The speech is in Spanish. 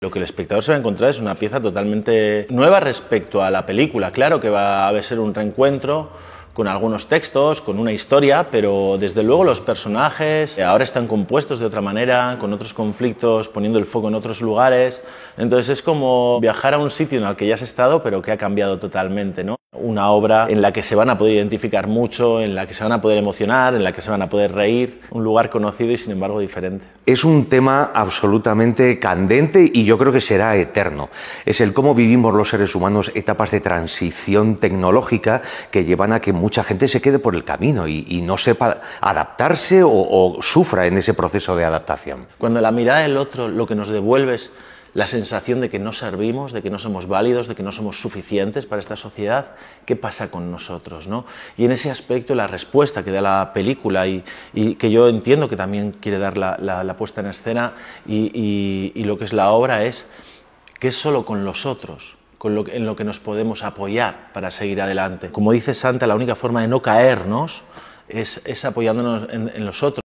Lo que el espectador se va a encontrar es una pieza totalmente nueva respecto a la película. Claro que va a ser un reencuentro con algunos textos, con una historia, pero desde luego los personajes ahora están compuestos de otra manera, con otros conflictos, poniendo el foco en otros lugares. Entonces es como viajar a un sitio en el que ya has estado, pero que ha cambiado totalmente, ¿no? Una obra en la que se van a poder identificar mucho, en la que se van a poder emocionar, en la que se van a poder reír. Un lugar conocido y sin embargo diferente. Es un tema absolutamente candente y yo creo que será eterno. Es el cómo vivimos los seres humanos etapas de transición tecnológica que llevan a que mucha gente se quede por el camino y, no sepa adaptarse o, o sufra en ese proceso de adaptación. Cuando la mirada del otro lo que nos devuelve es la sensación de que no servimos, de que no somos válidos, de que no somos suficientes para esta sociedad, ¿qué pasa con nosotros? ¿no? Y en ese aspecto la respuesta que da la película y, que yo entiendo que también quiere dar la, puesta en escena y, lo que es la obra es que es solo con los otros. Con lo, en lo que nos podemos apoyar para seguir adelante. Como dice Santa, la única forma de no caernos es, apoyándonos en los otros.